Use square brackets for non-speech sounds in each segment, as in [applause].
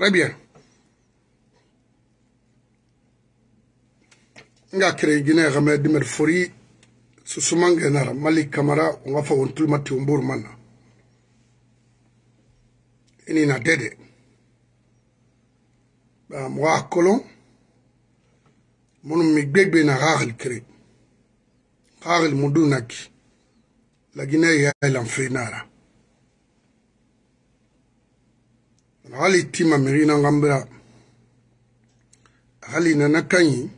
Très bien. nga kere gine game dimer fori susumange nara mali kamara unga fa wontul mati umburu mana ini na dede ba mwa kolon munu mi gbegbe na gagal kere gagal mudu naki la gine ya lan fe nara hali ti mamiri na ngambra hali nana kanyi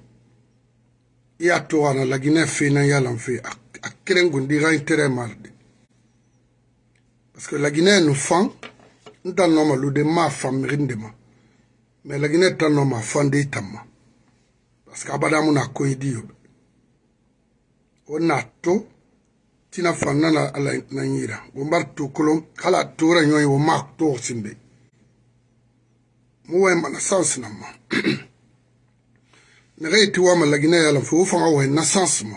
iya to ana lagine fe na ya lanfe a keren gundi ga intere marde parce que lagine no fan nta noma lude ma famiri ndema mais lagine ta noma fande itama parce que abada mu na koyi diyo o na to tina fanna na ala na nyira gombar to kolom kala tora nyoy o mak to sinde mu wemba na sans na ma na ge ti wama lagina ya lan fo wo fanga wen na sans ma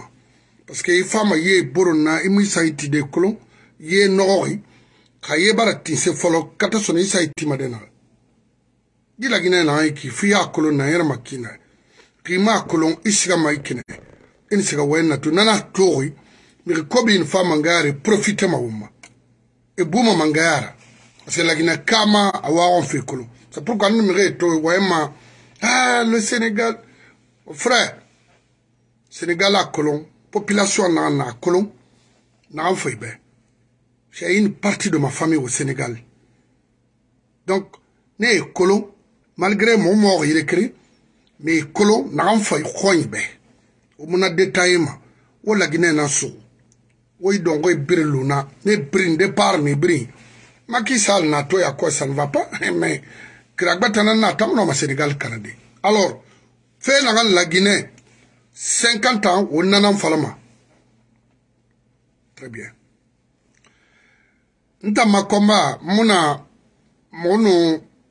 parce que i fama ye boron na i mu i sayi ti de kolon ye nogogi ka ye bara tinse fɔlɔ ka ta sɔnna i sayi ti ma de na ji lagina na an ye k'i f'i y'a kolon na yɛrɛ ma k'i na k'i m'a kolon i siga ma i kɛnɛ i ni siga wɛn na to nana togi migi kobi in fa mangayare profite ma wuma e buma mangayara parce que lagina kama a wagon fe kolon C'est pourquoi nous sommes Ah, le Sénégal. Frère, Sénégal à la population enfant. j'ai une partie de ma famille au Sénégal. Donc, malgré mon mort, il écrit, mais colon, n'a pas la ma la il na so il luna ne ne qui na toi à quoi ça ne va pas [laughs] mais kirakba tana na tamna ma senegal kanade alors fe na kan la guinée 50 ans o nana falama très bien nta makomba muna munu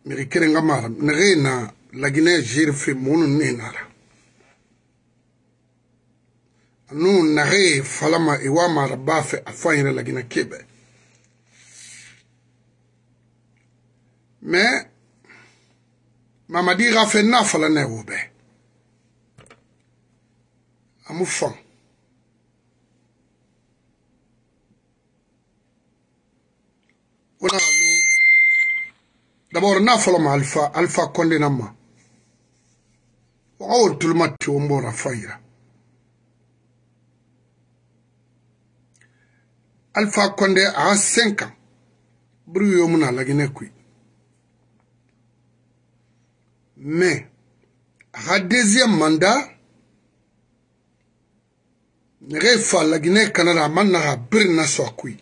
miri kerenga mara nege na la guinée jir fe munu ne nara nu nage falama iwa mara ba fe afayre la guinée kebe mais mamadi rafe na fala na wo amu fam ona lo dabor na fala ma alfa alfa konde na ma waxa tulumati tuluma ti wo mbora fayira alfa konde a 5 ans buru yo lagine kuyi Mais, à deuxième mandat, nege fa laginɛ kana da a ma naga bere na sɔ a koyi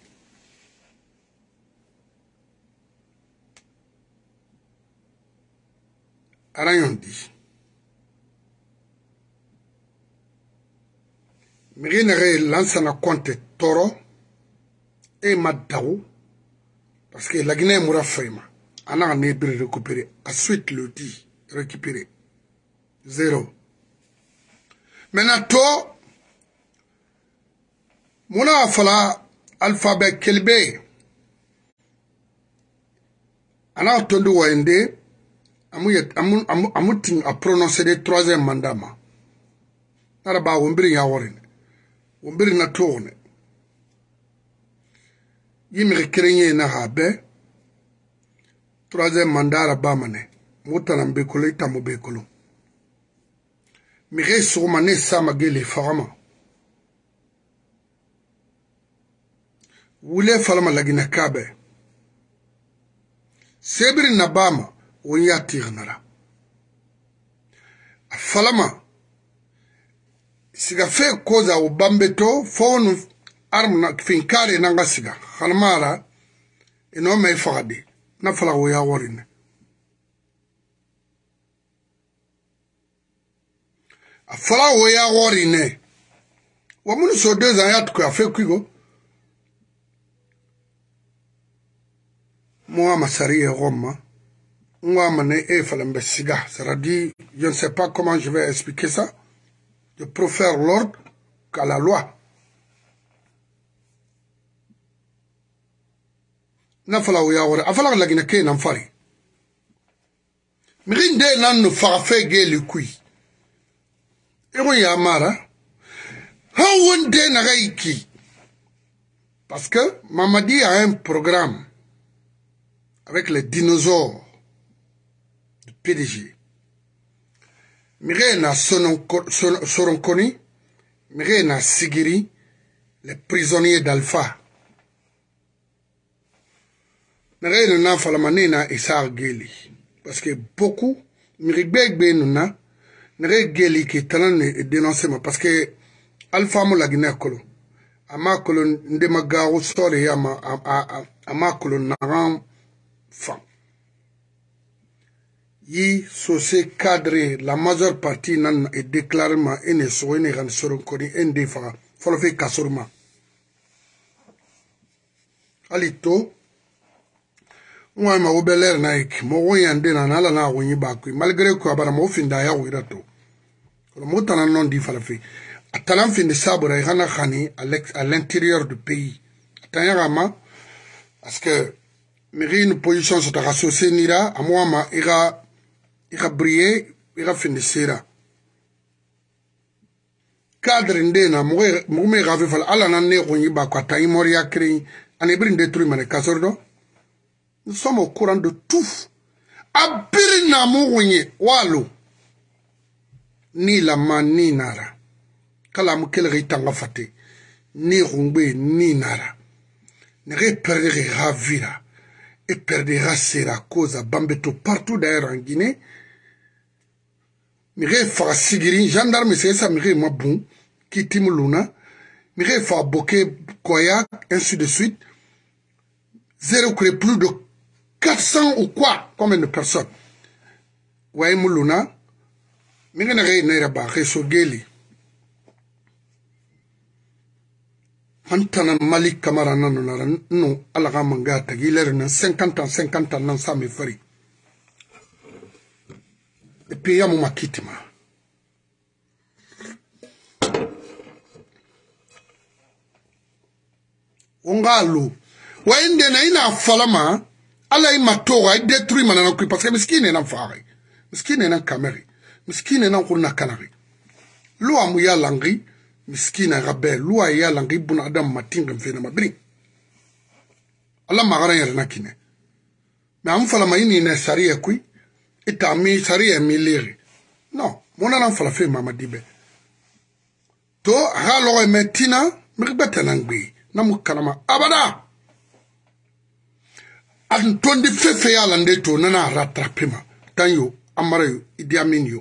ara ɲɔn di mege nege ye lansana kɔnte tɔɔrɔ e ma dago parce que laginɛ ye mura fɛ ma a naga ne bere récupéré a suite le dit récupéré. Zéro. Maintenant, fala alphabet kelbe ana tondi wayende amu yet un a prononcer le troisième mandama. ma a ya na na troisième mandat ra ngotala mbekolo ita e mbekolo. mire esokoma mane e sa magele e farama wule falama lagina kabe sebiri nabama bama won ya a falama siga fe koza wo bambe to fo wonu na kifinkari nangasiga. siga halmara ifagadi. Nafala fagade na fala wo a fɔra wo ya wɔri nɛ wa minnu sɔ deux ans ya tugu a fɛ kuigo mo ma ne e falen bɛ sara di je ne sais pas comment je vais expliquer ça je préfère l'ordre qu'à la loi. nafala o ya wara afala lagina ke nan fari mirin de nan no fa fe et moi, mara y a naga parce que Mamadi a un programme avec les dinosaures du PDG. Mirena na Mirena na Sigiri, les prisonniers d'Alpha. Mirena na Falamane na Geli. Parce que beaucoup, Mireille Begbe na nege geli ke tana ne denonse ma parce que alpha mo la gina kolo ama kolo nde maga o sore ya ma ama kolo na ram fa yi so se cadre la majeure partie nan e déclare ma ene so ene gan soro koni ende fa folo fe kasorma ali to nwa ma obelere na ik mo wo yande na nala na awonyi bakwi malgré ko abara mo finda ya wo irato Mo tana non di falafi. Atalan fin de sabre rana khani à l'intérieur du pays. Atanyama parce que mairie une position sur ta associé nira à moi ma ira ira briller ira fin de sera. Cadre ndena mo me rave fal ala nan ne ko yiba ko tay moria créé ane brin détruit mané kasordo. Nous sommes au courant de tout. A Abirina mo walo ni man ni nara kalamu kelgi fate ni rumbe ni nara Ni perdere ravira Et perdera sera cosa bambeto partout d'ailleurs en Guinée mire Fa sigiri gendarme sesa mire mabun kitimu luna mire fa boke koya ainsi de suite zéro plus de 400 ou quoi combien de personnes ouais mouluna min kana ge ne raba ge so geli an tana mali kamara na nonara no ala ka manga tagi lere na 50 ans 50 ans nan sa me fari e pe ya mu makitima ongalo wa inde na ina falama ala i matoga i e detruit manana kui parce que miskine na fare miskine na kamere miskine nan xurna kanari luwa mu ya langri miskina gabe luwa ya langri buna adam matin gam fena mabri alla magara yar nakine ma am fala mai ni na sariya e kui ita e mi sariya mi leri no mona nan fala fe mama dibe to ha lo e me tina mi gbata nan gbe na mu kalama abada an tondi fefe ya lande to nana rattrapema tan yo amara yo idi amin yo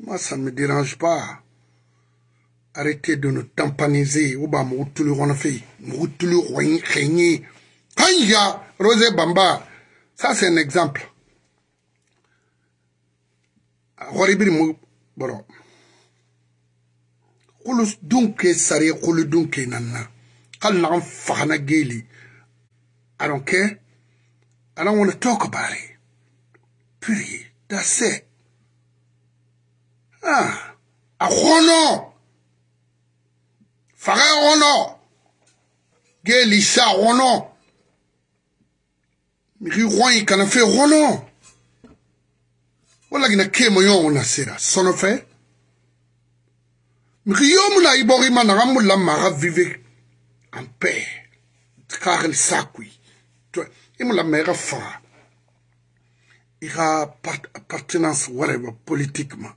Moi, ça ne me dérange pas. Arrêtez de nous tampaniser. Ouba, moutoulou, on a fait. a régné. Aïe, Rosé Bamba. Ça, c'est un exemple. Horibir mon... boro. Kulu dunke sari, kulu dunke nanna. Kalla an fahana geli. I don't care. I don't want to talk about it. That's it. Ha, a ronon! Farè ronon! Gè lisa ronon! Mi ki ron yi kanan fè ronon! Ou lak yi na kem yon ou nasè la? Sonon fè? Mi ki yon mou la ibori man nan an mou lam mara vive an pè. Dikaren sa kwi. E mou lam mè rafara. I ra patinans warewa politikman.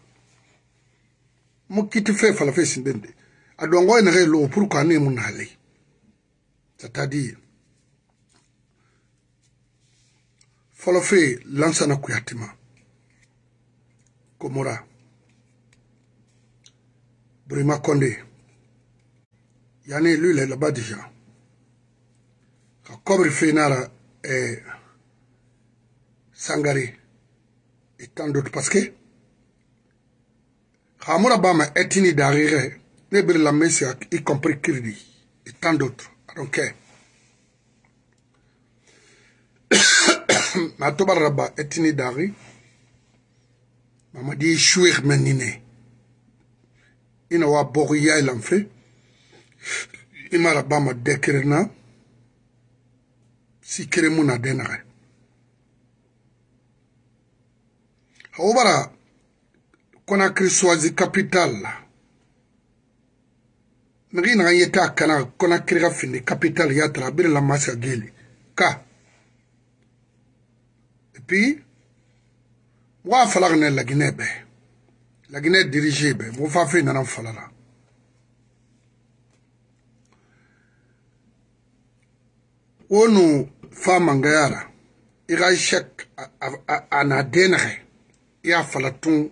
mo kiti fe fala fe sinden de adongo ene ge lo pour kwa ne mo nale c'est-à-dire fɔlɔ fe lansana kuyatima komora burima kɔnde yani lui la laba déjà ka kɔbiri fe nara eh, sangare et tant d'autres parce que Hamura Bama etini darire, nebri la Messia, y compris Kirdi, et tant d'autres. I don't care. [coughs] Matobar Rabba etini dari, mama di shuir menine. Ina wa boriya ilanfe, e ima Rabba ma dekirina, si kiremuna denare. Hawabara, konakiri swazi capital migi naga ye ta kana konakiri ka findi capital ya tara bere la masa geli ka epi mɔgɔ a fala kana laginɛ bɛ laginɛ dirige bɛ mɔgɔ fa fe nana fala la wonu fa mangayara i ka shɛk a na denɛgɛ i y'a fala tun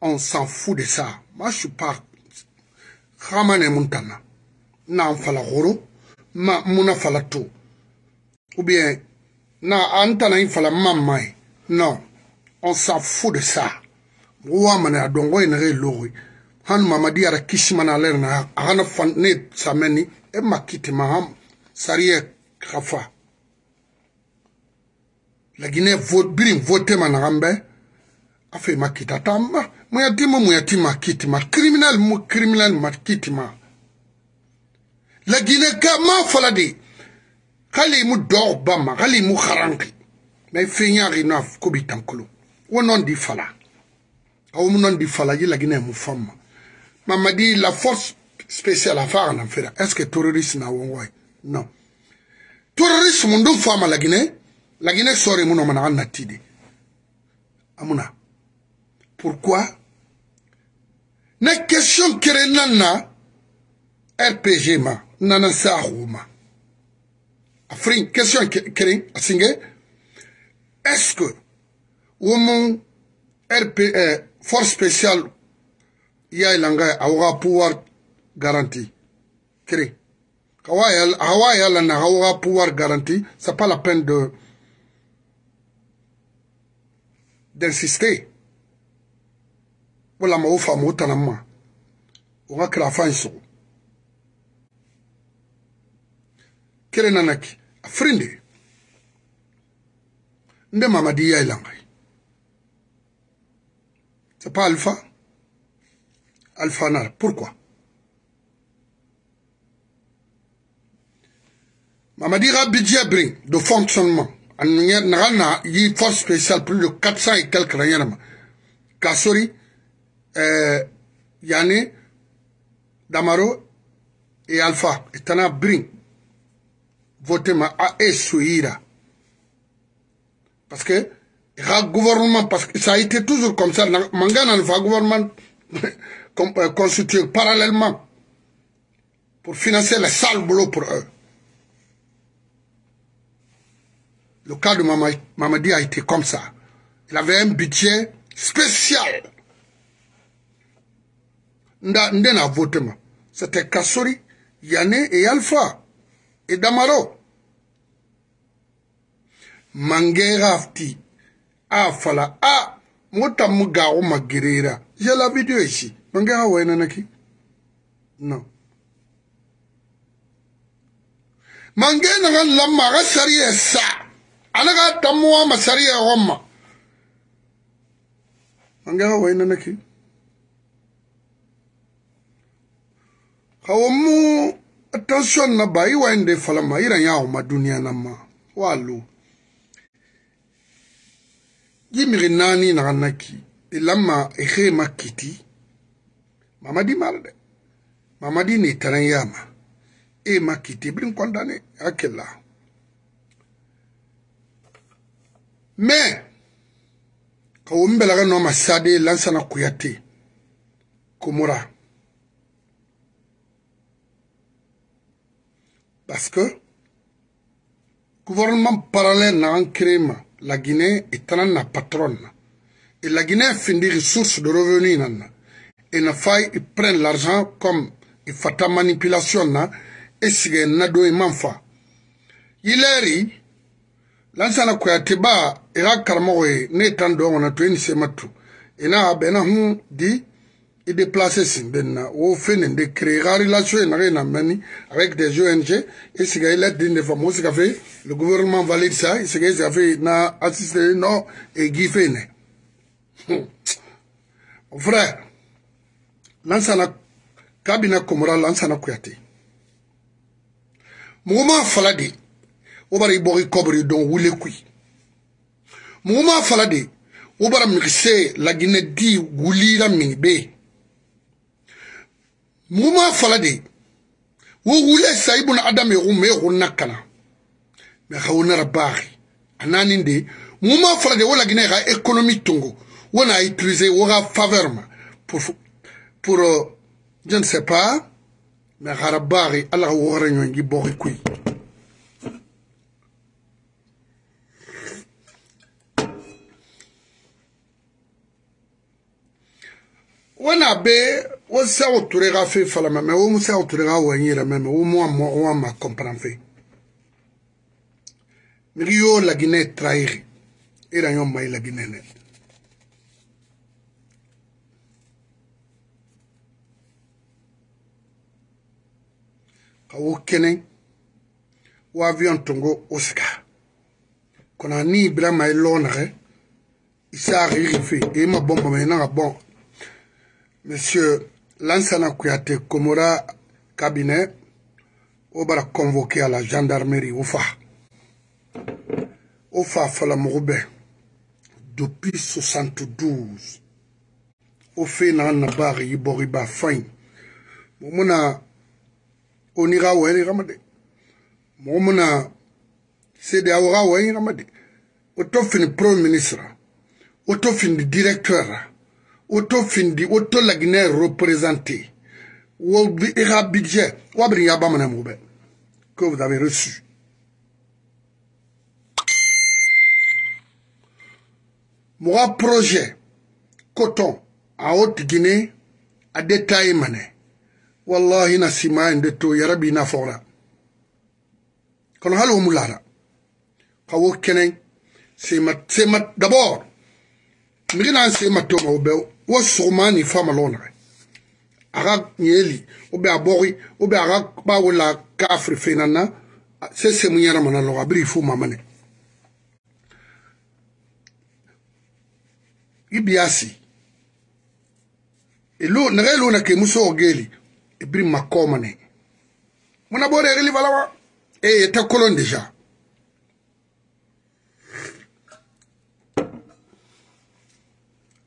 on s'en fout de ça. Moi, je suis pas Ramane Montana. Non, fala Roro. ma muna fala tout. Ou bien, na antana il fala mamai. Non, on s'en fout de ça. Roi mané a dongo inere lori. Han mamadi ara kishimana lerna. Hana fane sameni. E ma kiti maham. sarie kafa. La Guinée vote, birim vote rambe. afe ma kita tamba muyatima muyatima kitima criminal mu criminal ma kitima la guinée ka ma fola de hali mu dɔg bama hali mu haranki ma i feñaari no a ko bi tankolo wo non di fala awo mu non di fala yi la guinée mu famma mamadi la force spéciale a faara nan fera est ce que terroriste na wongoy non terroriste mu ndun fama la guinée la guinée sore mu no mana an nattide amuna Pourquoi Na question kere nana RPG ma nana sahu ma afrin question kere asinge est-ce que womun RP euh, force spéciale ya langa aura pouvoir garanti kere awa ya lana aura pouvoir garanti c'est pas la peine de d'insister voilà ma ou ka kirafan sogo a firinde c'est pas alpha alpha nar pourquoi mamadi budget de fonctionnement a na force spéciale plus de 400 et quelques rayons eh, Yanné, Damaro et Alpha, et Tana Brin, ma a Essouira. Parce que, le gouvernement, parce que ça a été toujours comme ça, a le gouvernement [laughs] euh, constitué parallèlement pour financer les sale boulot pour eux. Le cas de Mamadi a été comme ça. Il avait un budget spécial nda nde na vote ma c'était kasori yane e alpha e damaro mangera afti a fala a mo tammu gawo ma gerera yala video esi mangera waynanaki non mange naga lamma aga sariya sa anaga tammuwa ma sariya homma mangera waynanaki kawomu attention na bayi i wayinde falama i ra ya na ma. walu yimiri naani na ranaki. ilama makiti. Mama mamadi mara Mama mamadi ni taran E makiti. Bili mkwandane. kondane akela me kawomu belaga noma sade lansana kuyate Kumura. parce que gouvernement parallèle n'en crée ma la Guinée est en la patronne et la Guinée finit les sources de revenus nana et na faille ils prennent l'argent comme il fait ta manipulation na et si nado et manfa il est lansana kuyate ba ira karamo ne tan do wana to ni sematu ina abena hu hmm, di i déplace sinden na wo fe nin de créé xa relation ye naxa i na mɛni avec des ong i siga i lettre din de famo wo siga fe le gouvernement valide ça i siga i siga fe na assiste no e gi fe ne mon frère lansana kabina komora lansana kuyate mogo ma fala de wo bara i bɔg i kɔbri don wule kui mogo ma fala de wo bara migise laginɛ di wulira min be muguma fala de wo wule sa ibn adam ye gumme gunna e kana me khawna rabahi anani de muguma fala de wala gine ga economy tongo wona utiliser wo ga faveur ma pour pour euh, je ne sais pas me kharabahi ala wo re nyongi bokhi kuy wana be wo sɛo tore ga fe falama mɛ wo sɛo tore ga wɛn yɛrɛ mɛ mɛ wo mo a mo wo a ma kɔmparan fe migi yo laginɛ trahiri era yɔ ma i laginɛ nɛ ka wo kɛnɛ wo avion tongo wo siga kɔnɔ ni ibrahima ye lɔɔ nagɛ isaak yigi fe e ma bɔn bɔmɛ i na ka bɔn monsieur Lansana Kouyaté Komora cabinet o bara convoqué à la gendarmerie o fa o fa falamogo bɛɛ depuis 72 o fe na na baagi i bɔgi ba fain mo muna o ni ga wɛri gama de mo muna sede awo ga wɛri gama de o to fini premier ministre o to fini directeur woto findi woto représenté wo bi budget ya ben, que vous avez reçu Moi, projet coton à haute Guinée, à détaillé mané. wallahi na sima in de to yarabi b'i na fɔra kɔnɔ hali o mu lara c'est d'abord migi n'an sema wo sogoma ni fama lona a ka nyeli o be a bogi o be a ka ba wola ka afri fena na se semu yɛrɛ mana lɔgɔ a biri fo mama ne i bi a si ilo nɛgɛ ilo na kemu sɔgɔ geli i biri ma kɔma ne muna bɔ de gili bala wa e ye tɛ kolon deja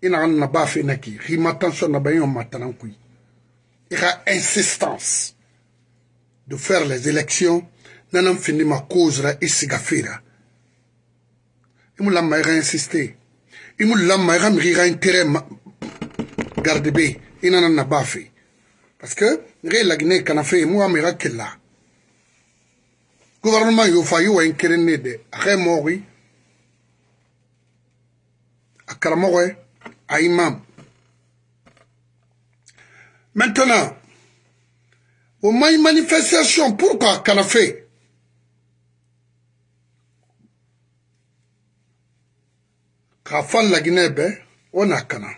ina na ba fe na ki ri matanso na ba yon matanan kui ira insistance de faire les élections nanan fini ma cause ra isigafira imu lamma ira insister imu lamma ira mi ira intérêt ma... garde be ina na ba fe parce que re lagne kana fe mu amira kella gouvernement yo fa yo en kerene de akhe mori akara mori à Maintenant, au moins une manifestation, pourquoi ben, qu'on a fait k'a la fait on a kana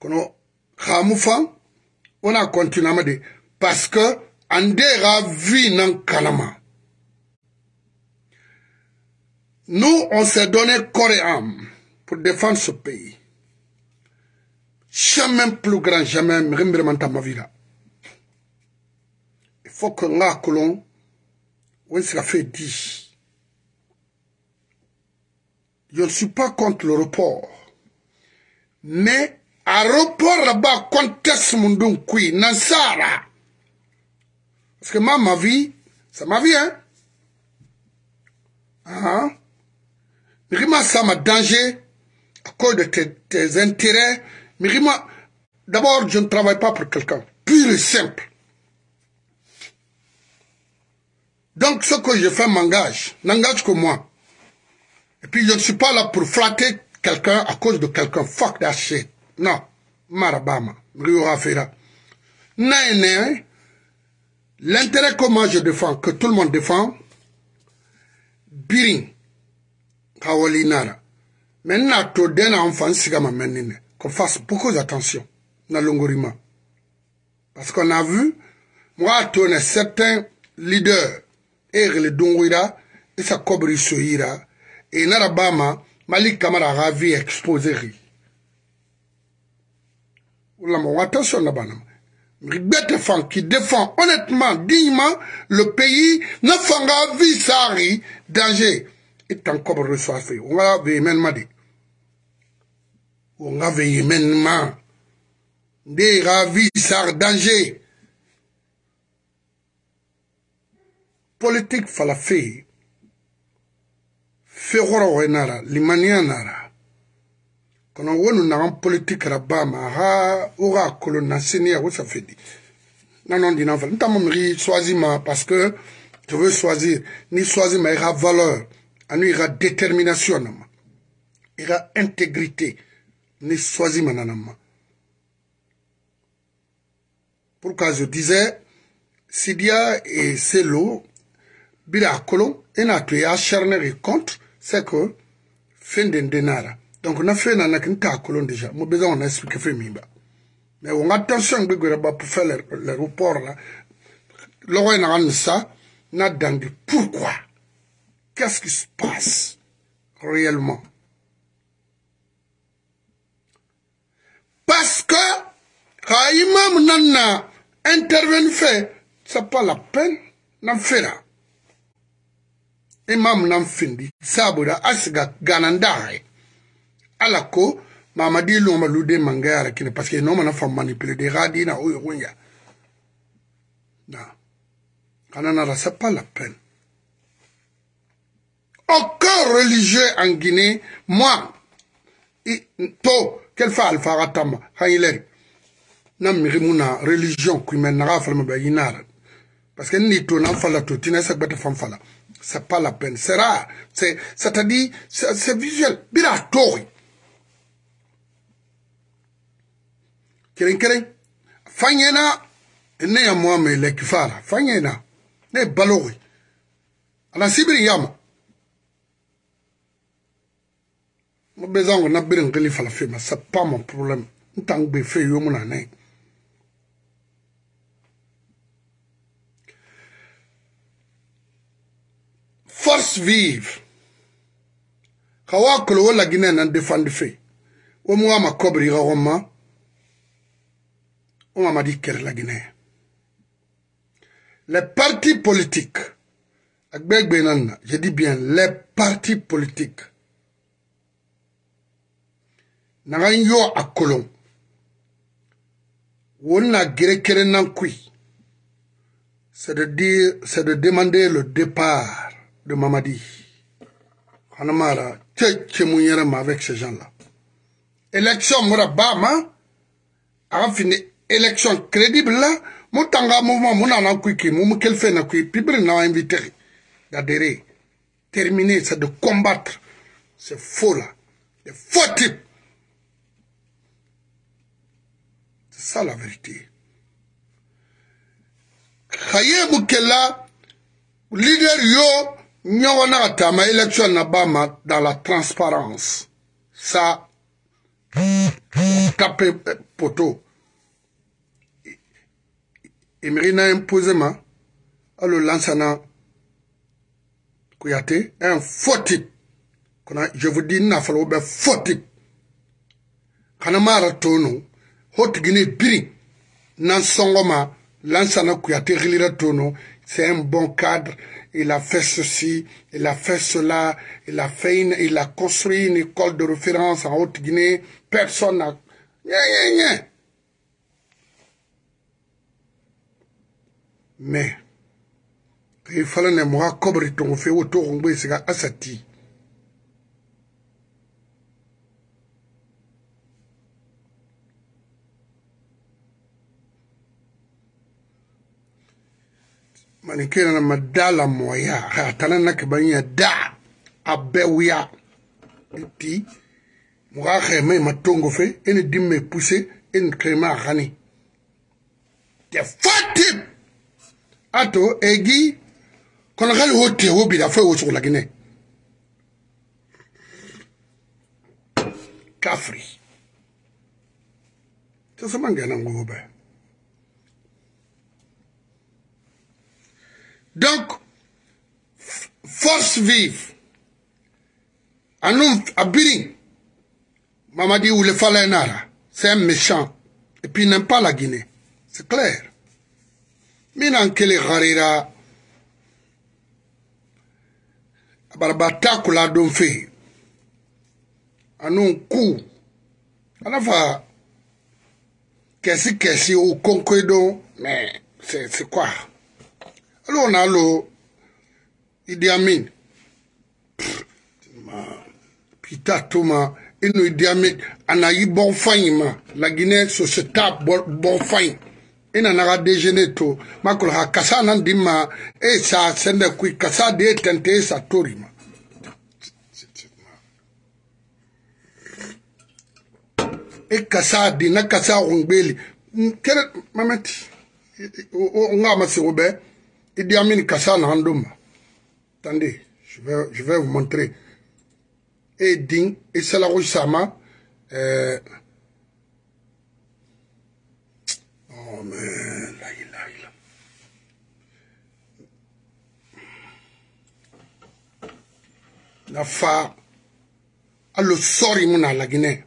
Quand on on a continué parce que on a vu le nous on s'est donné corps et pour défendre ce pays. Jamais plus grand, jamais, vraiment ma vie là. Il faut que là, ce que ça fait 10. Je ne suis pas contre le report. Mais, à report là-bas, conteste mon don, qui, nansara. Parce que moi, ma vie, ça ma vie, hein. Hein? Ah. Mais ça m'a danger à cause de tes, intérêts. Mais moi d'abord, je ne travaille pas pour quelqu'un. Pur et simple. Donc, ce que je fais m'engage, n'engage que moi. Et puis, je ne suis pas là pour flatter quelqu'un à cause de quelqu'un. Fuck that Non. Marabama. Riorafera. l'intérêt que moi je défends, que tout le monde défend, Birin. Kawalinara, Maintenant, tu donnes à enfant, c'est qu'on fasse beaucoup d'attention dans l'ongorima. Parce qu'on a vu, moi, tu es certains leaders, et le donguira, et sa cobri soira, et narabama, malik kamara ravi exposé. Oulama, attention là-bas. Ribete Fan qui défend honnêtement, dignement, le pays, ne fera visari danger. itankɔbɔrɔ sɔ a fɛ yen n ka veyemɛni ma de n ka veyemɛni ma n de ka visar danger politique fala fɛ yen fekɔrɔ wɛ nara limaniya nara kɔnɔ wonu nagan politique kɛra ba ma ha o ka kolo na seniya o safɛ di nanon dina fɛ n ta ma miri choisi ma parce que je veux choisir ni choisi ma i ka valeur ani i ka détermination na ma i ka intégrité ni choisima na na ma pourquoi je disais sidia et selo bira a kolon i n'a to i y'a charnere contre c'est que fen den denara donc na fen nana ki n t'a kolon déjà mo besoin on a expliqué fen min ba mais on ka tension gbe gwɛrɛ ba pour faire l'aéroport la lɔgɔ ye na ka nin sa na dandi pourquoi Qu'est-ce qui se passe réellement Parce que quand l'imam intervient intervenu fait, ça pas la peine le faire. Imam nan findi saboda asiga ganandare alako dit luma lude mangara kine parce que on a fait manipuler des radina o yunya na kana na c'est pas la peine religieux en Guinée, moi, to quel fa alfa ratama hayler nam mirimuna religion qui mène ra falme parce que ni to na fala tout, tu sa bata fam fala c'est pas la peine c'est rare c'est ça t'a c'est visuel bira tori keren keren fanyena ne mais le kifara fanyena ne Alors, ala la yama mo be zango na bere ngeli fala fe ma c'est pas mon problème ntang be fe yo mo na ne force vive ka wa kolo wo lagine na defandi fe wo mo ama kobri ga goma wo ama di kere lagine les partis politiques agbegbe nanna je dis bien les partis politiques naŋa n yɔ na gere kere nan kui c'est de dire c'est de demander le départ de Mamadi hanamara tche tche mu yɛrɛma avec ces gens là élection mura Bam a fini élection crédible là, mu tanga mouvement mon nana kui ki mu fait kelife na kui pibiri na invité d'adhérer terminer c'est de combattre c'est faux là des faux types ça la vérité kayebu kɛla leader yo ɲɔgɔnna ka taama élection na ba ma dans la transparence ça tape poto imirina imposé ma alo lansana kuyate un fotit kona je vous dis nafolo bɛ fotit kana mara tonu ho tigini biri nan songoma lansana kuyate rilira tono c'est un bon cadre il a fait ceci il a fait cela il a fait une, il a construit une école de référence en Haute-Guinée personne n'a mais il fallait ne moi cobre ton fait autour de asati manikena na madala moya hatana na kibanya da abewiya iti muga xeme matongo fe ene dimme poussé ene xema xani te fatim ato egi kono xali wo te wo bida fo wo sugulagine kafri tesamangena ngugo be Donk, fos viv, an nou abirin, mama di ou le falenara, se m mechan, epi nem pa la Gine, se kler. Minan ke le gharira, abar batak ou la don fe, an nou kou, an ava, kesi kesi ou konkredo, men, se kwa? alo na alo Idi Amin pita toma eno Idi Amin anayi bon fain ma la Guinée société bon fain ina e naga déjeuner to makolo ha kasa nan dima e sa sende kui kasa de tente e sa tori ma e kasa di na kasa ongbeli kere mamati o ngama se obe Et Amin Kassan Randoum. Attendez, je vais, je vais vous montrer. Et Ding, et rue Sama. Euh... Oh, mais là, il a, il nafa allo, sorry Mouna, na Guinée.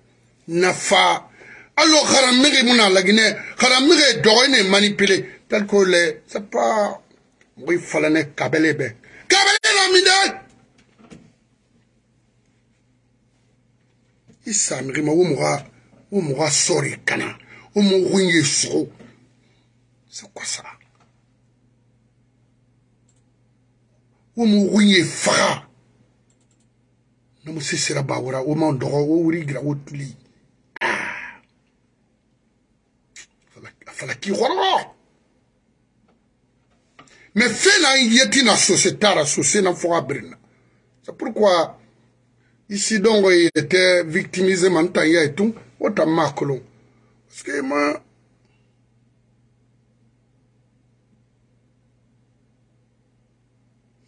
nafa allo, haramege Mouna, la Guinée. haramege dɔgɔ tel que le c'est pas mboyi falanɛ kabɛlɛ bɛ kabɛlɛ lamindɛ i samirima wo mɔgɔ wo mɔgɔ sɔri kana wo mɔgɔ ye sogo c'est quoi ça wo mɔgɔ ye faga na musi sera bawura wo man dɔgɔ wo wuri gira wo tuli ah fala fala ki hɔrɔrɔ me fela yeti na sose tara sose na foga brina c'est pourquoi ici donc il était victimisé manta ya etu ota makolo parce que ma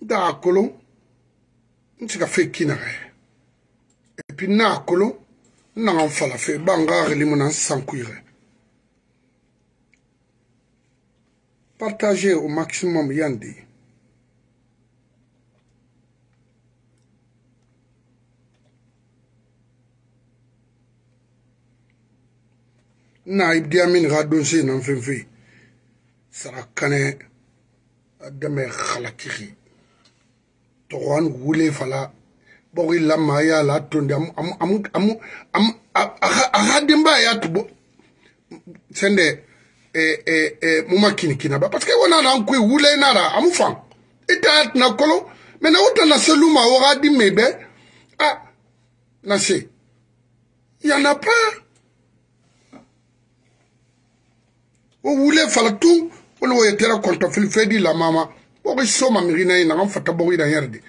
da akolo ntika fe kina et puis na akolo nanga mfala fe banga relimo na sankuire Partagez au maximum Yandi. na Ibdiamin Amin ka donso sara fala Bori la tondam amu amu amu Eh, eh, eh, mu ma kinikina ba parce que wo nana n kui wule i nara amu fan i e taya tina kolo ma na wo tana selu ma wagadi me bɛ a na se yana pa wo wule falatu wona wo yetera kontofili fedi la mama woki soma migina i nagan fata bogo ina yɛrɛ de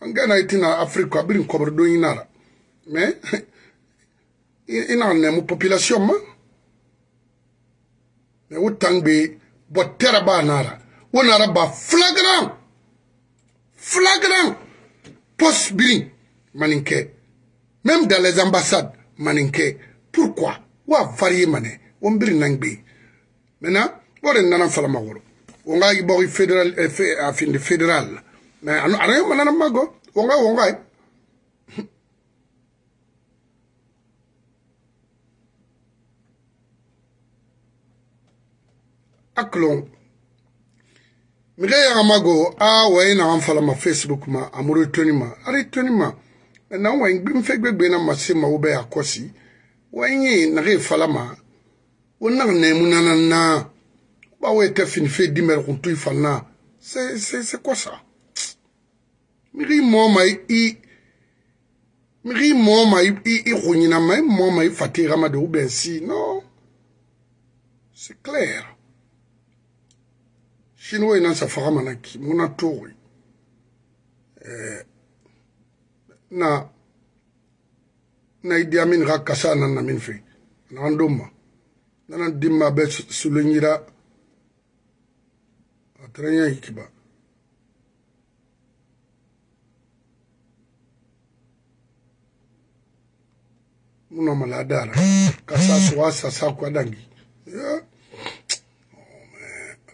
an gana i tina afrique a biri n kɔbɔri don i nara mais [laughs] i nagan nɛmu population ma o taŋ be bɔtɛra baa naara wo naara ba flagrant flagrant poste biri maninkɛ même dans les ambassades maninkɛ pourquoi wa varié manɛ won biri naŋ be maintenant wo euh, euh, de nana falama woro wonga bɔg fédéral afinde fédéral la mais ana ah ah yo manana mago wonga wonga akilon mige yagama go a wayi na an fala ma facebook ma amuru toni ma ari toni ma na wayi nfe gbegbe na ma se ma wo bɛ a kɔsi wayi ye nage fala ma wo nage nɛmu nana na ba wo tɛ finife dimɛri kun tu i fal na se se se kɔsa mige mɔ ma i mige mɔ ma i kunyina ma i mɔ ma i fatigama de ou bien si non c'est clair Shinwa inansa fakamanaki muna tori eh, na na Idi Amin ka kasa nan na min fe na andoma na na dimma be sulunyira atrenya ikiba muna maladara kasa suwa sasa kwa dangi yeah.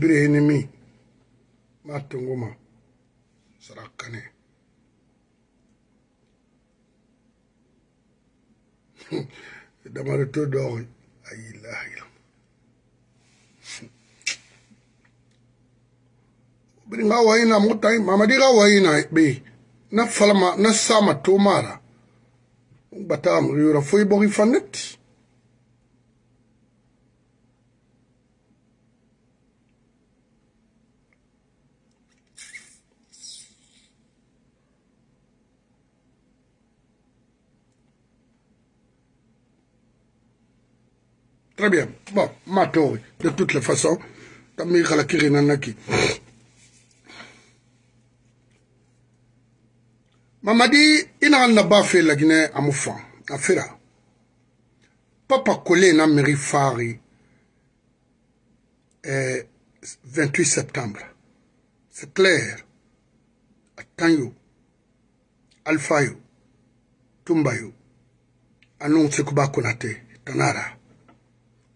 birenimi matunguma sarakane [laughs] damari to doxi ayilahilam [laughs] biri nga wayina mutai mamadi ga wayina eh, be na falma na sama tomara bata mu yura foi bogi fanetti très bien bon ma toori de toutes les façons tami xala kiri nanaki mamadi i naxa na ba fe lagine amu fan a fera papa kole na mairie faari eh, 28 septembre c'est clair a tan yo alfa yo tumba yo anong sekuba konate tanara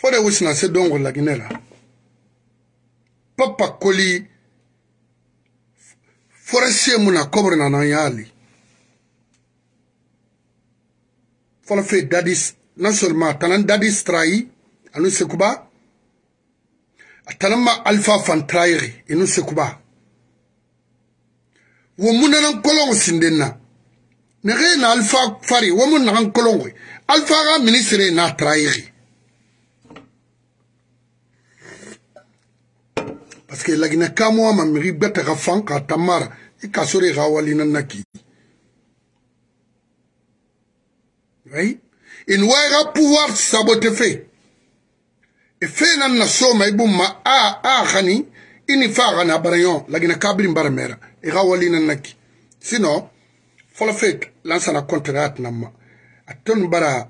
fo de u sina se dongo laginɛ la papa koli foresie mu na kɔbri na nan yaali fɔlɔ fe dadi non seulement a tanan dadi strayi anu sekuba a tanan ma alpha fan trayiri inu sekuba wo mu nanan kɔlɔŋ sinden na nege na alpha fari wo mu nagan kɔlɔŋ alpha ka ministre na trayiri parce que laginakamo amamiri gbɛtɛ e ka fan k'a ta mara i right in wa ka pouvoir sabote fe e fe na na soma ibu e ma a a khani ini e fa ga na barayon lagina kabri mbara e ka walina na fola fe lansa na contrat na ma atun bara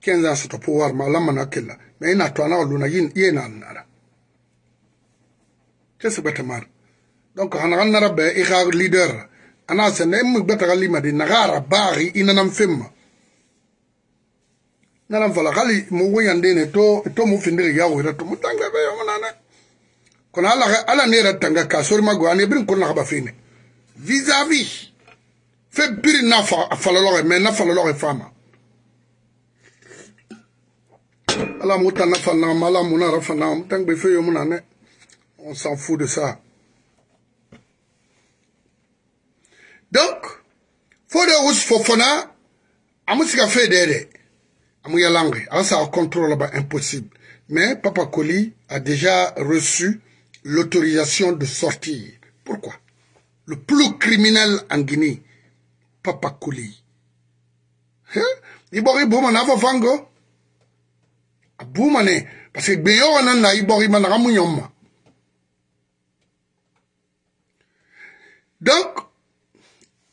kenza soto pouvoir ma lamana kella mais ina to na luna yin yena nara kesi gbɛtɛ mar donc a naga nara bɛ i ka leader a n'a sɛnɛ i mi gbɛtɛ ka lima de naga ara baagi i nana fɛn ma nana fala hali mu wuyande ne to to mu findiri yawo yɛrɛ to mu tangbɛ bɛ yɔmɔ na dɛ kono ala ala ne yɛrɛ tanga ka sori ma goya ne biri ko naga ba fɛn ne vis à vis fɛ biri na falalɔgɛ mɛ na falalɔgɛ fa ma ala mu ta na fa na ma ala mu na yɛrɛ fa na mu tangbɛ fɛn yɔmɔ na dɛ On s'en fout de ça. Donc, fode wusu fofona, amu sika fe dede, à alors ça a contrôle là-bas impossible. Mais Papa Coli a déjà reçu l'autorisation de sortir. Pourquoi Le plus criminel en Guinée, Papa Coli. Hein? Ibori Bouma n'a vango. Bouma ne, parce que Béo n'a Ibori Manaramouyomma. donc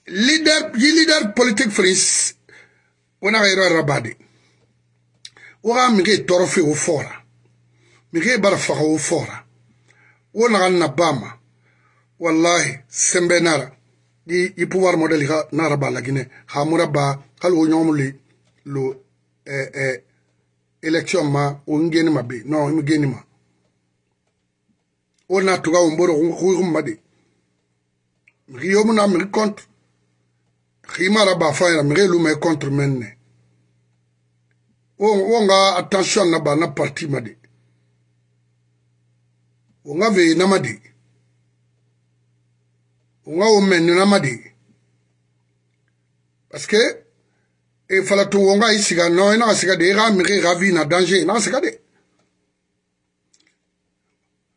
leader yi leader politique france wona ka yɛrɛ yɛrɛ b'a de wo ka min k'e tɔɔrɔ fe o fɔra min k'e bara faga o fɔra wo na ka na ba ma wallahi sɛnbɛ nara di i pouvoir modèle ka nara ba laginɛ ha mura ba kali o lo eh, eh, election ma o ngeni ma be non ngeni ma o tuga o mboro ko ko ma mixi yomu na mixi contre ximara ba fa yera mixi yelu ma i contre men ne wo nga attention na ba na parti ma de wo nga veye nama de wo nga wo menne nama de parce que e falato wo nga i e siga non i naxa siga de i xa mixi i xa vi na danger i e naxa siga de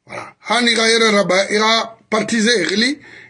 voilà hani xa yere raba i xa partise exili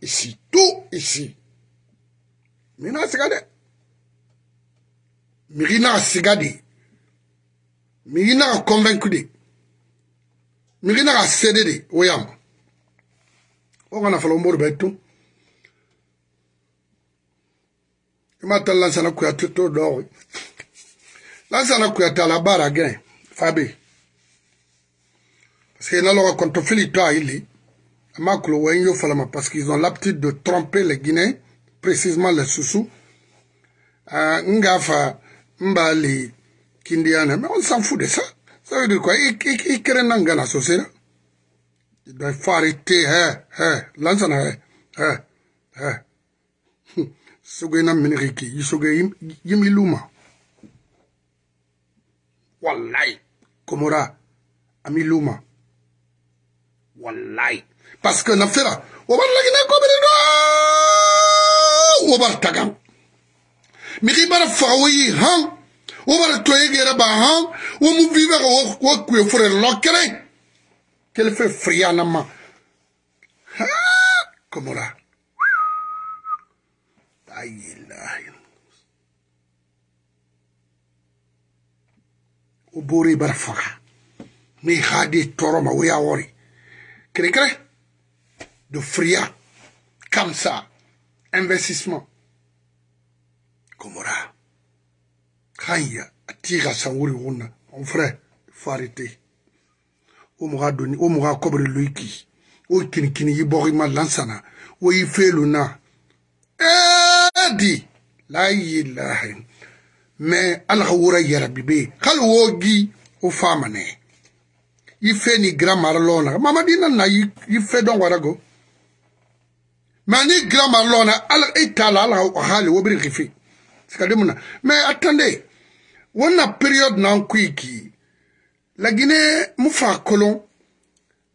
ici, tout ici. Mina Sigade. Mirina Sigade. Mirina a convaincu de. Mirina a cédé de. Oyam. Oh, on a fait l'ombre bête. Ima ta lansana kuyate to dɔɔri. Lansana kuyate ala baara gɛn. Fabe. Parce que na lɔgɔ kɔntɔfili to a yi le. parce qu'ils ont l'habitude de tromper les Guinéens, précisément les Soussous. Euh, Ngafa, Mbali, Kindiana, mais on s'en fout de ça. Ça veut dire quoi Ils créent Nangana Sosera. Il faut arrêter, hein, hein, l'ansana, hein, hein, hein. Sugena [laughs] Miniriki, Yisuge Yimiluma. Wallahi, Komora, Amiluma. Wallahi. parce que na fera o wobar lagina komini do wobar tagam mixi bara faxoyi han wobara toyegera ba han wo mu vivaxa wo kuye fore lokere kele fe friyanama komora ah, ayilahi wo bore bara faxa mi hadi toroma wo ya wori kere kere de Fria, ça investissement. Komora. Kanya, Atiga Sanguri Wuna, mon frère, il faut arrêter. Omura Luiki, O Kini Yiborima Lansana, O n'a eh, la Mais Allah Wura Yarabibe, Kalwogi, O Famane. Ife ni grand Mamadina na, Ife don Warago. mais ni grand malon na ala itala ala hali wobiri kifi sikadimuna mais attendez wona période nan kuiki la guinée mufa kolon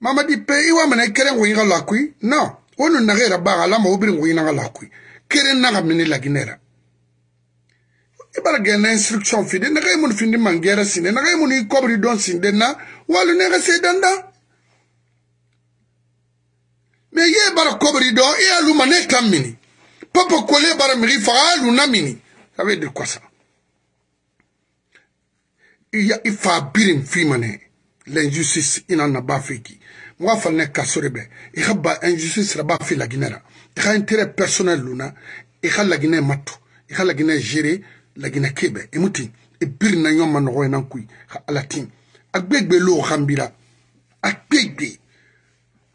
mamadi pe iwa mana kere ngoyinga lakui non wonu nagera baga lama wobiri ngoyinga lakui kere naga mini la guinée ra ibara gɛnɛ instruction fide nega i mun findi mangɛrɛ sinde nega i mun i kɔbiri dɔn sinde na walu nega se danda me ye bara kobri do e alu mane tam mini papa kole bara miri fa alu na mini ave de kosa ya ifa birin fi mane l'injustice ina na ba fiki mo fa ne kasore be e ba injustice ra ba fi la ginera e ha intérêt personnel luna e ha la ginera matu e ha la ginera gérer la ginera kebe e muti e birin na nyoma no ko enan kui ha alatin agbegbe lo khambira agbegbe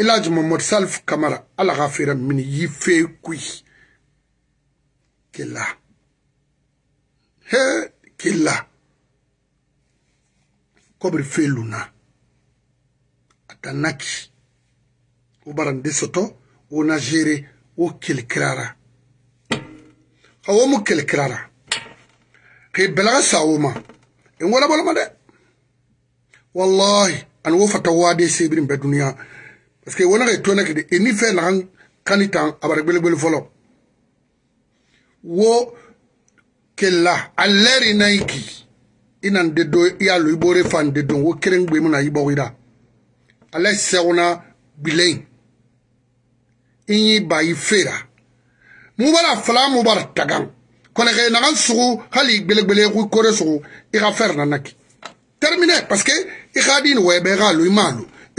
elhaji mamad salif kamara ala xa fera mini yi fe kui kela he kela kobri fe luna atanaki wo bara nde soto wo na gere wo kelikirara xa wo mu kelikirara xi belaxa sawoma in e walaboloma de wallahi ani wo fata wade sebirin be duniya parce que wona ke tona ke eni fe na kan tan abare gbele gbele folo wo kella alleri naiki inan de do ya lo ibore fan de don wo keren gbe mun ayi bawira ala sewna bilain inyi bayi fera mu bara fala mu bara tagan kone ke nagan sugu hali gbele gbele ku kore sugu i ka fer na naki terminé parce que i ka din webe ga e lo imalo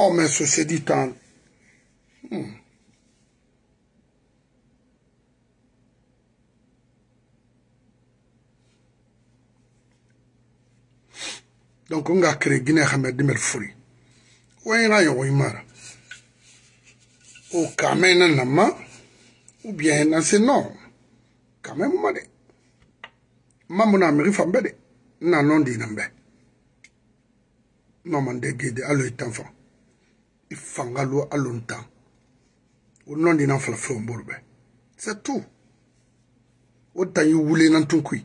Oh, mais ceci dit tant. Hmm. donc nga kere guinée xame dimel furi wayna yogo imara o kame na nama ou bien na se non kame muma de mambu na miri fambe de na non di nambe nomande gede alo itan fan ifangalo alontan onondi nan falafiw borbe c'est tout o tan yi wule nan tun kui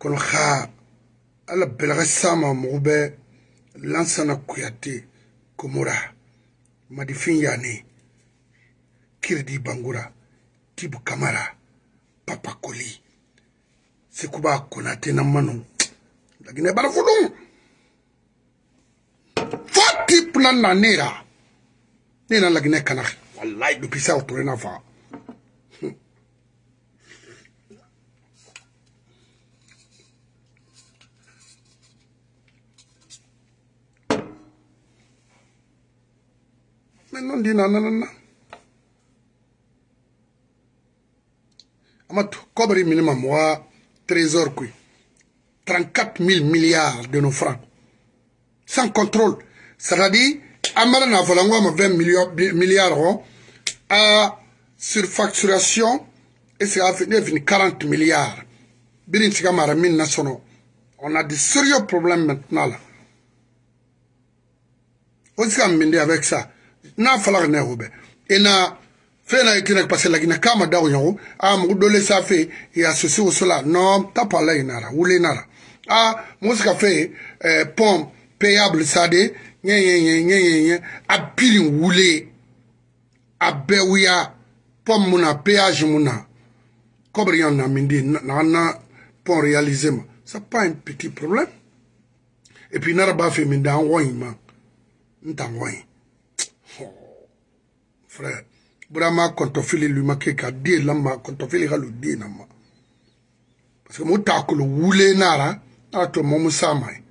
kono xa ala belaga sama mogo bɛ lansana kuyate komora madifin yane kiridi bangura tibu kamara papakoli sekuba konate nan manu lagine balafulun type na na ne ra ne na laginɛ kana wallahi depuis ça Mais tore na fa non non. na nanana amatu kɔbiri minimum wa trésor heures 34 000 milliards de nos francs sans contrôle c'est-à-dire an mana n'a fɔla n ko a ma vingt milliard rɔ a surfacturation est ce que ne fini quarante milliard bini tiga mara min na sɔnɔ on a de sérieux problèmes maintenant là o sika minde avec ça n'a fɔla ka ne ho bɛ i na fɛn na kina parce que lagina k'a ma da o ɲɔgɔn a ah, mugu dole sanfɛ i associe woso la non ta parla i nara wuli nara a ah, mugu se ka fɛn eh, pont payable c'est à dire nye abili wule abewiya pɔm na péage mu na kɔbiri yan na mindi na na pont réalisé ma c'est pas piti problem problème et fɛ min da wɔnyi ma n ta wɔnyi frère ma kɔntɔfili lui ma den lama kɔntɔfili lu den na ma wule nara n'a to mɔmu sa ma ye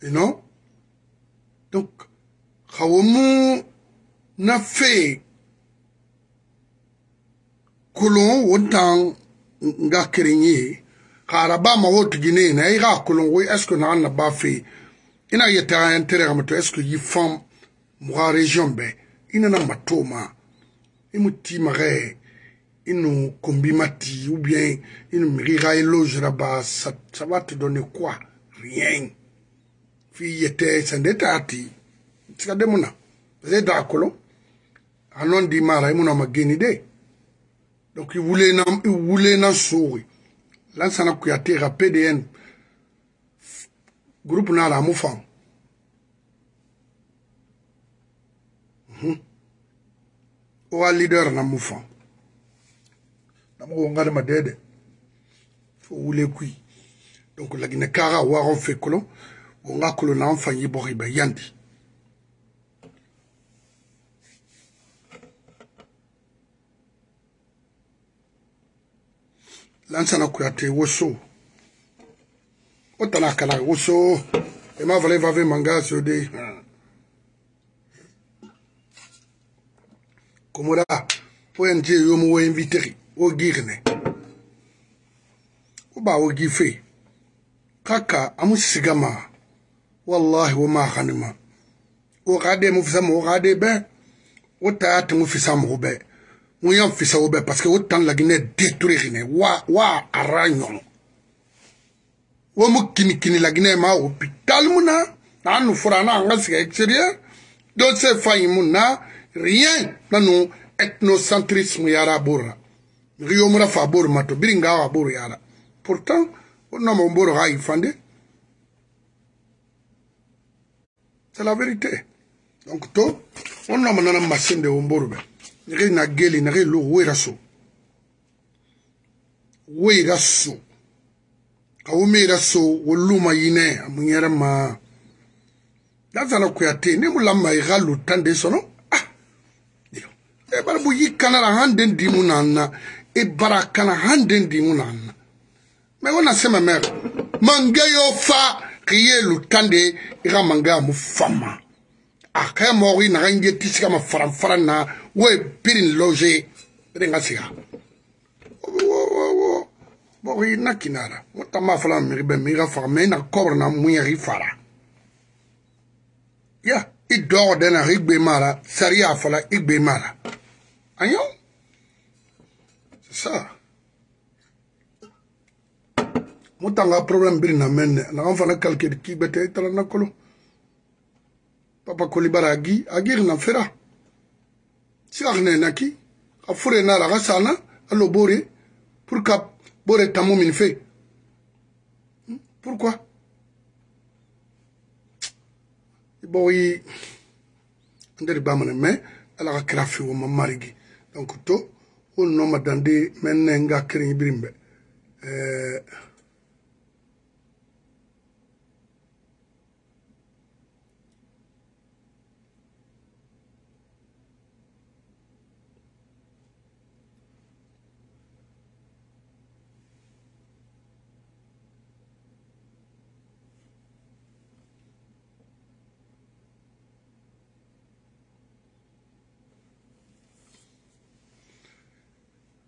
you know donc ga o mo na fee kulun wo tan nga kirin ye ka araba ma wo tigi ne na i ka kulun wo est ce que na na ba fee ina ye ta en tere ga to est ce que yi fam mo ga region be ina na matoma i mo ti ma ge inu kombimati ou bien inu miri ga eloge raba ça, ça va te donner quoi rien fiyeteesande taati sika de mun na parce que daa kolon a nɔn di maara i mun na ma geni de donc i wulena i wulena suuri lansana kuyate ka pdn groupe na la a mu faamu mhm. o ka leader na mu faamu namogo nga adamadee de fo wule kui donc laginɛ kaga waagon fe kolon onga kolola an fanyi boribe yandi lansana kuyate woso o tana kala woso e ma vala e va ve manga so de komoda ong yo mu wo inviteri wo girne wo ba wo gi fe kaka amu sigama والله وما خنما وغادي مفسم وغادي به وتات مفسم وبه ويوم في سوبه باسكو وتان لاغنا دي توريغنا وا وا ارانيون ومكيني كني لاغنا ما بيتال منا نانو فرانا غاسك اكسيريا دو سي فاي منا ريان نانو ethnocentrisme yara bora riyomra fa bor mato biringa wa bor yara pourtant onomo boro ha ifande c'est la vérité donc to on na manana masende omborbe nege na geli nege lo wera so wera so ka womera so woluma yine amunyera ma lazala kuyate ne mulama iga lo tande sono ah e bara bu yikana ra handen dimu nanna e bara kana handen dimu nanna me wona sema mero mangeyo fa kiye lutande ika manga mufama aka mɔgɔ i naga ɲɛ ti siga ma faran faran na wo ye pirin loze de n ka siga mɔgɔ i na kinara wo ta ma fala miri bɛ mi ka faga mɛ i na kɔbɔrɔ na mun ya i fara ya i dɔgɔ dɛ na i gbe ma la sariya fala i gbe ma la ayo c'est ça mutanga problem biri na mene na kan fana kalkedi kibete itala na kolo papa kolibara agi agiri na fera sikakine naki ka fure nala ka sana alo bore pour ka bore tamu min fe hmm? pourquoi iboyi nderi bamane mais ala ka kira fe wo ma marigi donc to wo noma dande menne nga kirin ibirin be eh,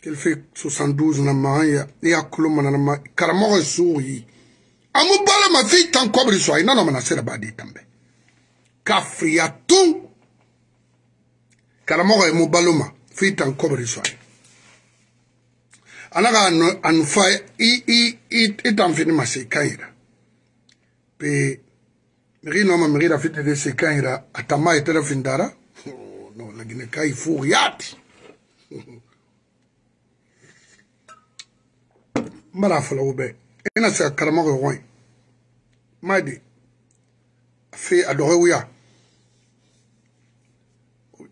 kelfe 72 na ma ya ya kuluma na ma karamo suhi amu bala ma fi tan kobri so ina na mana sera badi tambe kafriyatun karamo e mu baluma fi tan kobri so anaga anu anufa i i i itan fini masi kaira pe miri no ma miri da fiti de se kaira atama itera findara oh, no lagine kai furiati n bala fɔlɔ o bɛɛ e na se ka karamɔgɔ ɲɔgɔn ye m'a di a fe a dɔgɔ wuya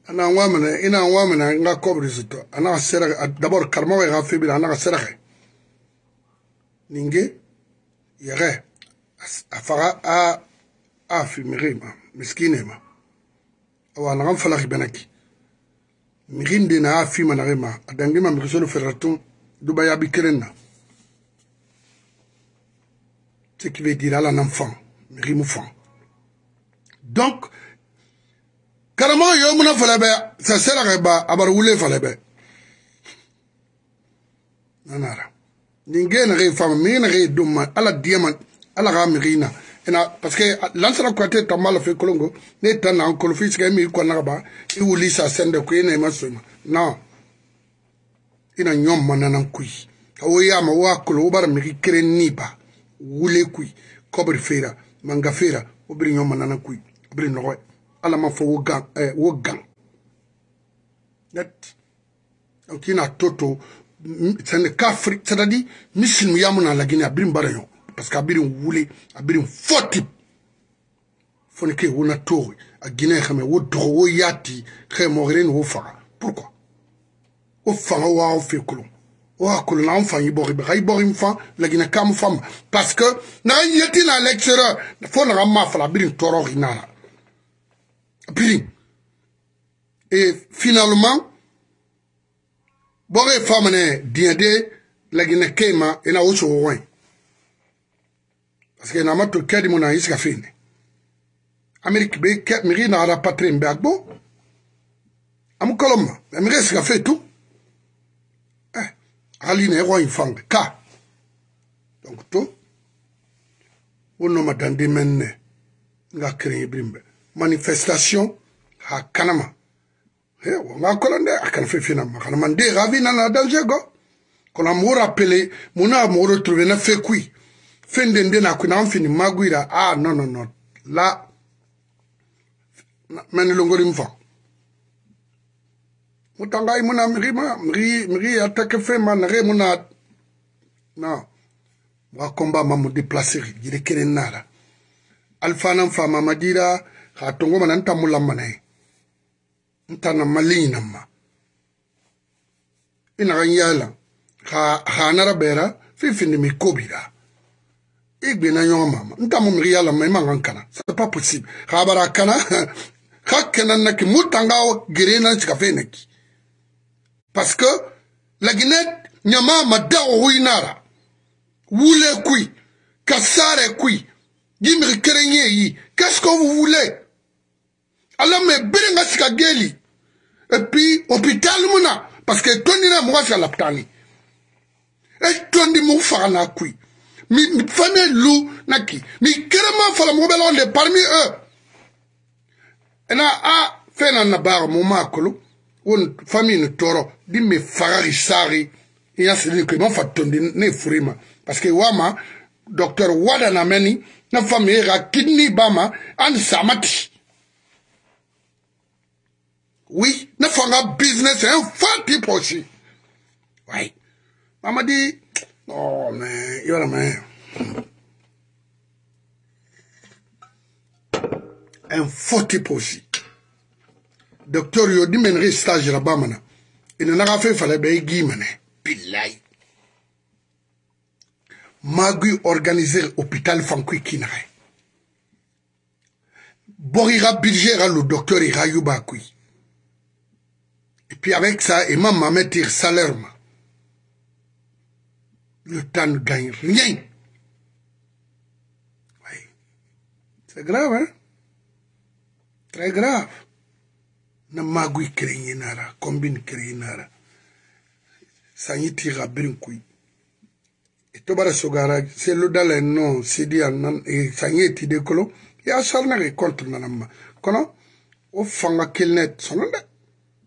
a n'an wa minɛ i e n'an wa minɛ n ka kɔbiri sutɔ a n'a ka sɛrɛkɛ d'abord karamɔgɔ yɛ ka fe bi la a n'a ka sɛrɛkɛ nin ge yɛrɛ a faga a a fimiri ma miskine ma awa naga falaki benaki mixin de na a fima nage ma a dangi ma mixisolu ferera tun dubayabi kelen na ce qui veut dire à un enfant, Rimoufan. Donc, karamɔgɔ yɔ mun na fɛlɛ bɛ sɛsɛra ka ba abari wule fɛlɛ bɛ nanara nin ge na ge fama mi na ge dum ma ala diema ala ga mi gina ina parce que lansara ko te tamal fe kolongo ne tan na ko fi sike mi ko na ba i wuli sa sende ko ina ma suma na ina nyom manana kui ka wo ya ma wa ko lo bar mi kire ni ba wule kui kobri feera manga feera o nyoma ɲɔ kui o biri ala ma fɔ wo eh, wo net o tina to to sani kafiri sadadi misimu yamu na lagini a biri bara ɲɔ parce a wule a biri fonike fɔni tori wo na toori a gine xɛmɛ wo dogo wo yaati xɛ wo pourquoi wo faga waaw oa oh, kolona an fan i bɔgi bɛ ka i bɔgi n fan lagina kam fam parce que n'an yeti na lecturer fo naga ma fala birin tɔɔrɔ ki na la birin et finalement bɔgɔ ye fa minɛ diɲɛ de lagina ke ma i na o sogo wɔn ye parce que na ma to kɛ di mun na i e sika fe ne amérique bɛ kɛ miri na ara patrie bɛ a gbɔ amu kɔlɔn ma mɛ miri sika fe tun hali na ekwa ifang ka donc to wonoma dande men ne nga keren ibrimbe manifestation ha kanama he eh, wonga kolon de akana fefina makana mande ravi nana danger go kono mo rappele muna mo retrouver na fe kui fende nde na kuna mfini maguira ah non non non la menelongori mfang futangai muna miri ma miri miri ya teke fe ma nare muna na wa komba ma mu déplacer jire kene nara alfa nan fa ma madira ha tongo mana nta mulla mana nta na malina ma ina gan yala ha ha nara bera fifindi mi kobira igbe na nyɔn ma nta mu miri yala ma ima gan kana c'est pas possible ha bara kana [laughs] ha kenan naki mu tanga o gere nan sika fe naki parce que la guinée ɲama ma dago huyinara wule kui ka sare kui gimiri kerenye yi qu'est-ce que vous voulez ala me bere nga sika geli et puis hôpital muna parce que tondi na mɔgɔ sika lapitani e tondi mu faga na kui mi famille lu na ki mi kerema fala mɔgɔ bɛ lɔn de parmi eux na a fɛn na na baara mu ma kolo won famille ni tɔɔrɔ limefara risari inyasilike nofatonde nefurima que wama docteur wada nameni na fami ega kidni bama ani samati oui ne fanga business un fan type aussi oui mama di oh man you're a man un faux type aussi docteur yo di stage la bama na fait fala be gi mene billahi magui organiser hôpital fankui kinaye borira budget le docteur ira et puis avec ça m'a mis tire salaire le temps ne gagne rien oui. c'est grave hein très grave na magui créé nara combine créé nara sangi tira brinkui itobara e sogara se lodala no sidi anan e sangi etide kolo ya sarna ke contre nanama kono o fanga kilnet sononde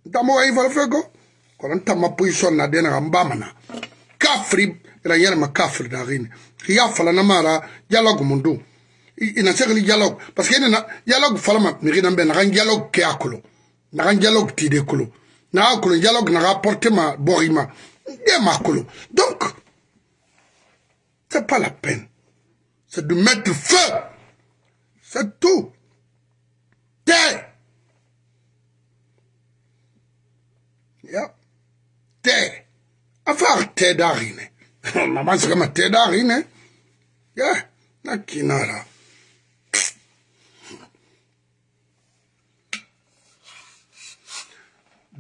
damo ay valfego kono tama position na dena mbamana kafri ila yana makafri dagini ya fala namara dialogue mundu ina sekali dialogue parce que ina dialogue fala ma mirina ben ran dialogue ke akolo naga dialogue tide kolo naga kolo dialogue naga porte ma bori ma nde ma kolo donc c'est pas la peine c'est de mettre feu c'est tout te ya te afar te darine mama sikama te darine ye na kinala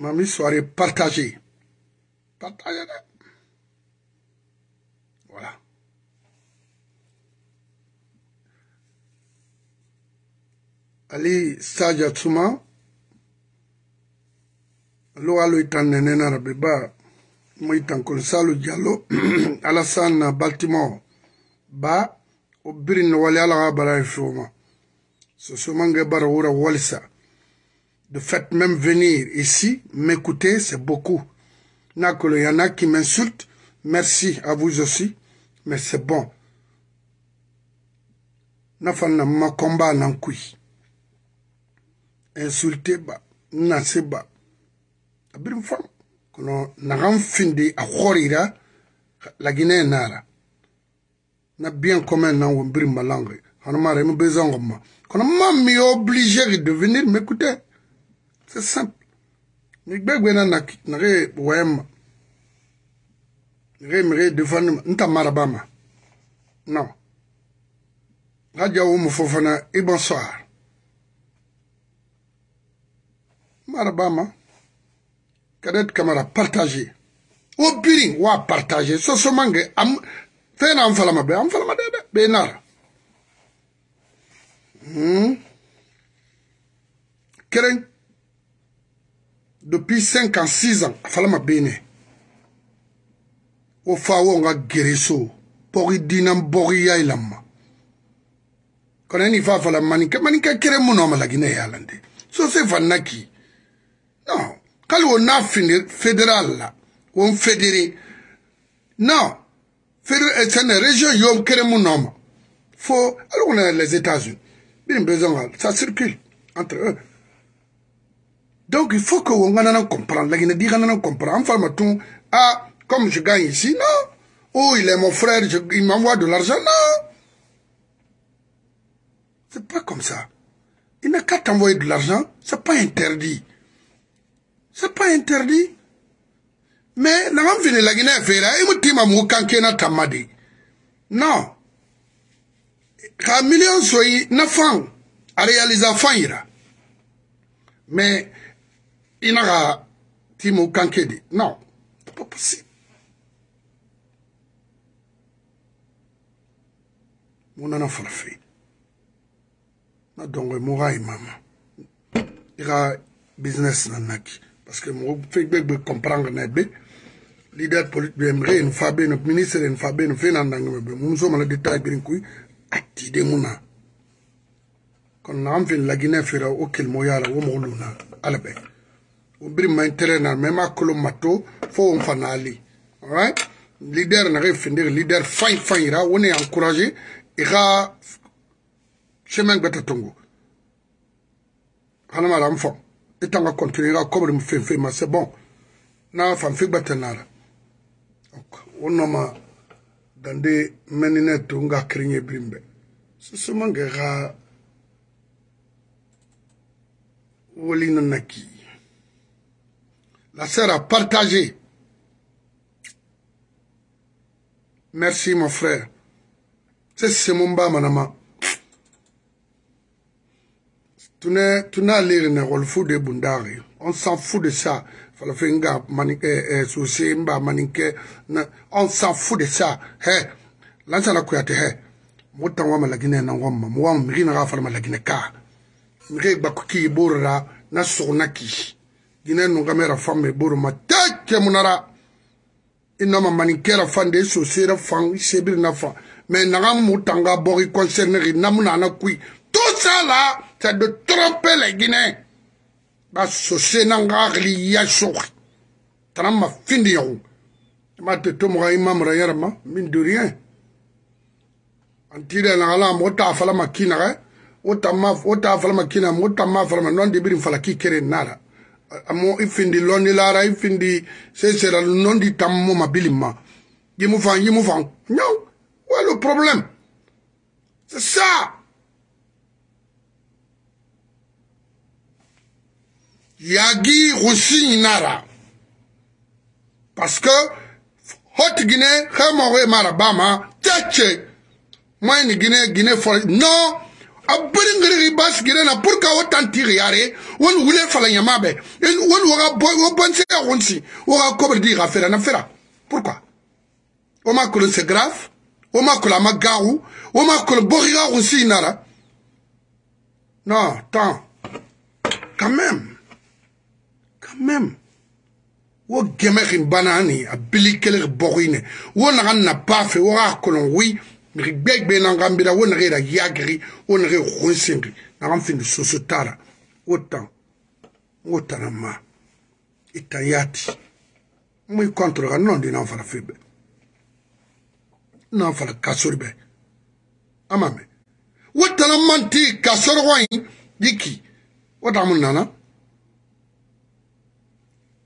ma soirée partagée. Partagée, hein. Voilà. Ali saja Tsuma, lo alo itande nena konsalo alasana Baltimore, ba, obirin wali ala gabara ifoma. So, so de fait même venir ici, m'écouter, c'est beaucoup. Il y en a qui m'insultent, merci à vous aussi, mais c'est bon. Nafana ma combat nankui. Insulté ba, nase ba. Abrim fam. Kono naram findi a khorira, la Guinée nara. Na bien commun nan wombrim ma langue. Hanamare mbezangoma. Kono ma obligé de venir m'écouter. C'est simple. Nigbegwe na nakit nare wema. Nare mre defanuma. Nta marabama. Non. Radia umu fofana et bonsoir. Marabama. Kadet Kamara, partagez. O pirin wa partagez. So so mange am tena am falama be am falama de be Hmm. Keren depuis 5 ans 6 ans a falama bene wo fa wo nga gere so pogi dina mbogi ya ilamma kono ni fa fala maninka maninka kere muno malagina yalande so se fannaki non kali wo na fini fédéral la won fédéré non sene eh, région yo kere muno ma fo alors on a les États-Unis bien besoin ça circule entre eux Donc il faut que vous comprenne, la Guinée-Dirana comprenne. Enfin, tout, ah, comme je gagne ici, non. Oh, il est mon frère, il m'envoie de l'argent, non. C'est pas comme ça. Il n'a qu'à t'envoyer de l'argent, c'est pas interdit. C'est pas interdit. Mais la même ville, la Guinée fait il me dit, maman, quand qu'il n'a tamade Non. Quand million n'a y à réaliser fan, Mais, i na ka timu kanke de non pas possible mu nana farafin na dongo e moga e mama i ka business na naki parce que mogo fe gbe gbe comprendre na e be leader politique ɓe mre en fa ɓeno ministre en fa ɓeno fe nandangeme ɓe mum somala détail ɓirin kuy attide muna kono na am fen lagine fira o kelmo yala wo mogo luna ala ɓe ubiri maintere na mema kolo mato fo on fanali alright leader na ge finde leader fine fine ra woni encourager e ga chemin gbato tongo kana mara mfo itanga continuer ga kobri mu fefe ma c'est bon na fan fi gbato nara ono ma dande menine to nga krinye brimbe susuma ge ga woli na naki La sœur a partagé. Merci, mon frère. C'est Semumba, manama. Tu n'as l'air ne rolfou de Bundari. On s'en fout de ça. Falafinga, Maninke, eh, eh, Sousimba, Maninke. On s'en fout de ça. Hé, lança la kuyate, hé. Moutan wama la Guinée na wama. Mouam, mirina rafa la Guinée ka. Mirek bakuki, borra, na sournaki. ginennu kamera famme ɓuruma teke munara inama maninkera fan de sosera fan sebirina fan mais naga mu tanga bogi concerneri namunana kui tout ça là c'est de tromper les guinéens ba sose nanga hakili ya soki tana ma findi yahu oh. ma te to moga imamra yarama min de rien antire naga la mo ta fala makinaga o ta ma o ta fala makina mo ta ma fala non de birin fala ki kere nara mo i findi londilara i findi seseralu nondi tammo mabilima yimu fan yimu fan ñaw ouais le problème c'est ça yagi husiñinara parce que hotigine xemoxo emara bama tece moyeni gine gine fo non A boni ngri ribas gire nan, pou ka wot an tir yare, woun woune falanyama be. Woun wou wou bwansi a roun si. Wou wakobel di rafere nan fere. Poukwa? Wouman konon se graf? Wouman konon amag garou? Wouman konon bwokira roun si inara? Nan, tan. Kamem. Kamem. Wou gemekin banani, abili keler bwokine. Wouman ranna pafe, wouman konon woui. miri gbegbe na nga mbira wo nage ra yagiri wo nage khonsiri na nga mfindi soso tara wo tan wo tana ma itan yati mu ikontre ga nondi na fara febe na fara kasurbe amame wo tana manti kasoro wani diki wo tamu nana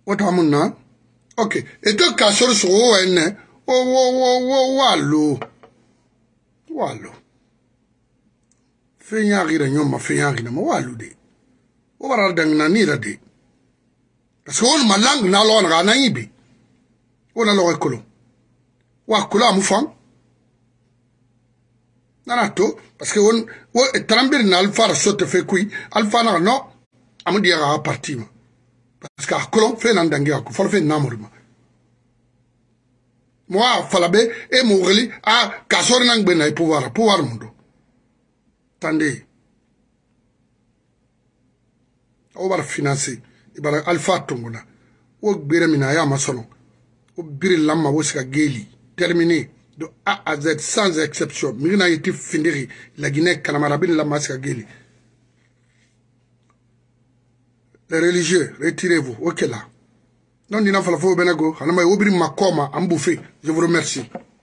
wo tamu na okay eto kasoro so wo ene o wo wo wo wa lo walo fen yaxira ñoma fen yaxinama walu de wo bara danginanira de parce que wonuma langue na loxonaxa anañi bi wona loxoy kolon wa kula amu fan nana to parce que won wo e trambiri na alfara sotte fe kuy alfanaxa no amu diyaxaxa parti ma parce que a kolon fe nan dangexa ko folo fe namorima mo a fala be e mo wogeli a ka sori na ngbe na e pouvoir pouvoir mu do tande o bara finanse e bara alpha tongona wo gbere mina a y'a masɔrɔ o biri lamma wo siga geli terminé de a à z sans exception miri na yeti findiri laginɛ kalamara bini lamma siga geli les religieux retirez vous o kɛla okay, donc nina falafo bene go hanama yobiri makoma ambufe je vous remercie